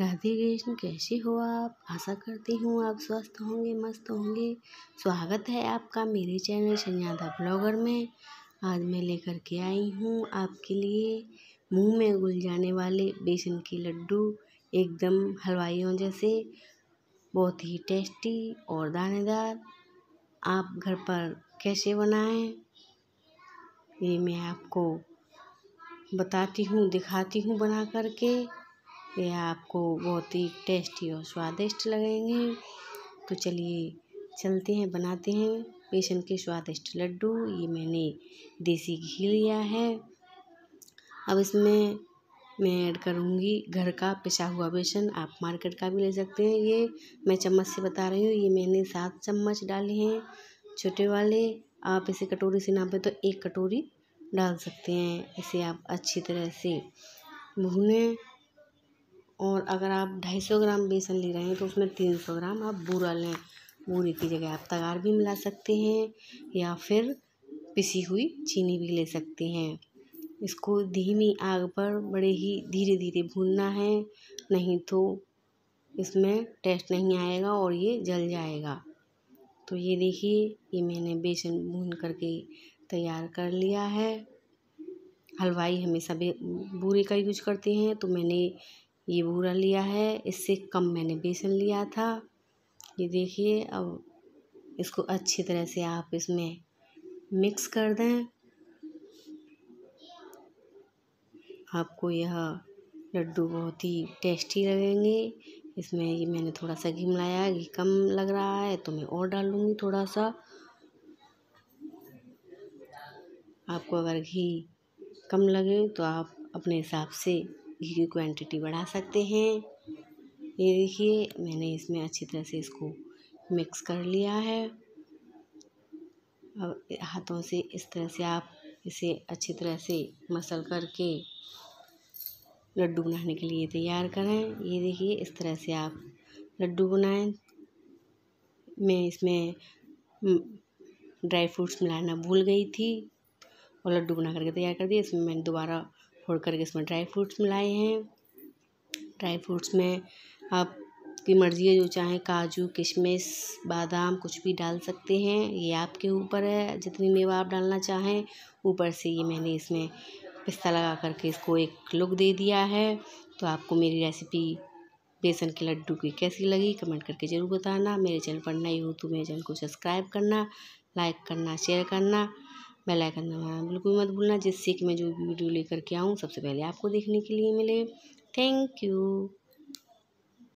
राधे कृष्ण कैसे हो आप आशा करती हूँ आप स्वस्थ होंगे मस्त होंगे स्वागत है आपका मेरे चैनल संजादा ब्लॉगर में आज मैं लेकर के आई हूँ आपके लिए मुंह में घुल जाने वाले बेसन के लड्डू एकदम हलवाइयों जैसे बहुत ही टेस्टी और दानेदार आप घर पर कैसे बनाएं ये मैं आपको बताती हूँ दिखाती हूँ बना करके यह आपको बहुत ही टेस्टी और स्वादिष्ट लगेंगे तो चलिए चलते हैं बनाते हैं बेसन के स्वादिष्ट लड्डू ये मैंने देसी घी लिया है अब इसमें मैं ऐड करूँगी घर का पिसा हुआ बेसन आप मार्केट का भी ले सकते हैं ये मैं चम्मच से बता रही हूँ ये मैंने सात चम्मच डाले हैं छोटे वाले आप इसे कटोरी से नापें तो एक कटोरी डाल सकते हैं इसे आप अच्छी तरह से भूनें और अगर आप ढाई सौ ग्राम बेसन ले रहे हैं तो उसमें तीन सौ ग्राम आप बूरा लें बूरे की जगह आप तगार भी मिला सकते हैं या फिर पिसी हुई चीनी भी ले सकते हैं इसको धीमी आग पर बड़े ही धीरे धीरे भूनना है नहीं तो इसमें टेस्ट नहीं आएगा और ये जल जाएगा तो ये देखिए ये मैंने बेसन भून करके तैयार कर लिया है हलवाई हमेशा बूरे का यूज करते हैं तो मैंने ये बूरा लिया है इससे कम मैंने बेसन लिया था ये देखिए अब इसको अच्छी तरह से आप इसमें मिक्स कर दें आपको यह लड्डू बहुत ही टेस्टी लगेंगे इसमें ये मैंने थोड़ा सा घी मिलाया है घी कम लग रहा है तो मैं और डाल लूँगी थोड़ा सा आपको अगर घी कम लगे तो आप अपने हिसाब से इसकी क्वांटिटी बढ़ा सकते हैं ये देखिए मैंने इसमें अच्छी तरह से इसको मिक्स कर लिया है अब हाथों से इस तरह से आप इसे अच्छी तरह से मसल करके लड्डू बनाने के लिए तैयार करें ये देखिए इस तरह से आप लड्डू बनाएं मैं इसमें हम्म, ड्राई फ्रूट्स मिलाना भूल गई थी और लड्डू बना करके तैयार कर दिए इसमें मैंने दोबारा फोड़ करके इसमें ड्राई फ्रूट्स मिलाए हैं ड्राई फ्रूट्स में आप आपकी मर्ज़ी है जो चाहें काजू किशमिश बादाम कुछ भी डाल सकते हैं ये आपके ऊपर है जितनी मेवा आप डालना चाहें ऊपर से ये मैंने इसमें पिस्ता लगा करके इसको एक लुक दे दिया है तो आपको मेरी रेसिपी बेसन के लड्डू की कैसी लगी कमेंट करके ज़रूर बताना मेरे चैनल पर नई हो तो मेरे चैनल को सब्सक्राइब करना लाइक करना शेयर करना बेल आइकन दबाना बिल्कुल मत भूलना जिससे कि मैं जो भी वीडियो लेकर के आऊँ सबसे पहले आपको देखने के लिए मिले थैंक यू